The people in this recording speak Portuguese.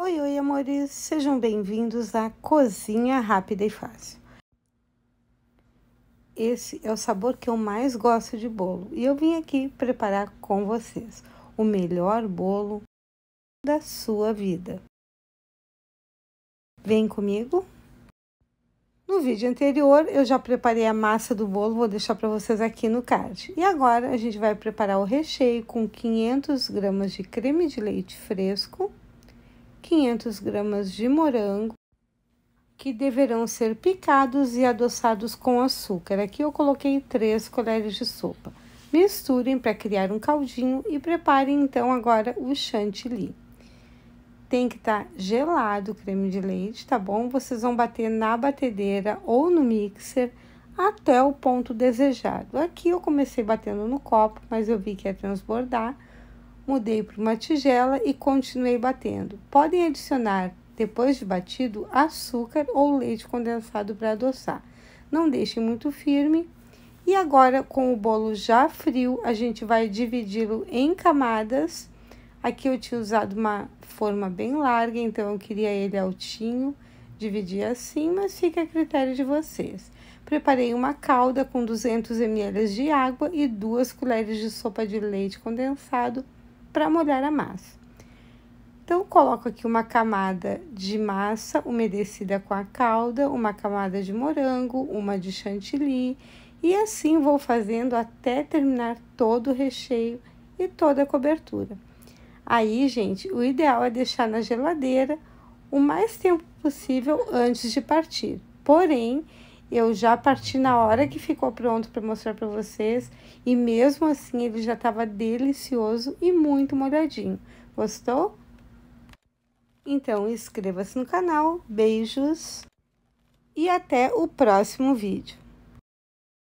Oi, oi, amores! Sejam bem-vindos à Cozinha Rápida e Fácil. Esse é o sabor que eu mais gosto de bolo e eu vim aqui preparar com vocês o melhor bolo da sua vida. Vem comigo! No vídeo anterior eu já preparei a massa do bolo, vou deixar para vocês aqui no card. E agora a gente vai preparar o recheio com 500 gramas de creme de leite fresco, 500 gramas de morango, que deverão ser picados e adoçados com açúcar. Aqui eu coloquei 3 colheres de sopa. Misturem para criar um caldinho e preparem então agora o chantilly. Tem que estar tá gelado o creme de leite, tá bom? Vocês vão bater na batedeira ou no mixer até o ponto desejado. Aqui eu comecei batendo no copo, mas eu vi que ia transbordar mudei para uma tigela e continuei batendo. Podem adicionar, depois de batido, açúcar ou leite condensado para adoçar. Não deixem muito firme. E agora, com o bolo já frio, a gente vai dividi-lo em camadas. Aqui eu tinha usado uma forma bem larga, então eu queria ele altinho, dividir assim, mas fica a critério de vocês. Preparei uma calda com 200 ml de água e duas colheres de sopa de leite condensado para molhar a massa. Então, coloco aqui uma camada de massa umedecida com a calda, uma camada de morango, uma de chantilly, e assim vou fazendo até terminar todo o recheio e toda a cobertura. Aí, gente, o ideal é deixar na geladeira o mais tempo possível antes de partir. Porém, eu já parti na hora que ficou pronto para mostrar para vocês e mesmo assim ele já estava delicioso e muito molhadinho. Gostou? Então inscreva-se no canal, beijos e até o próximo vídeo.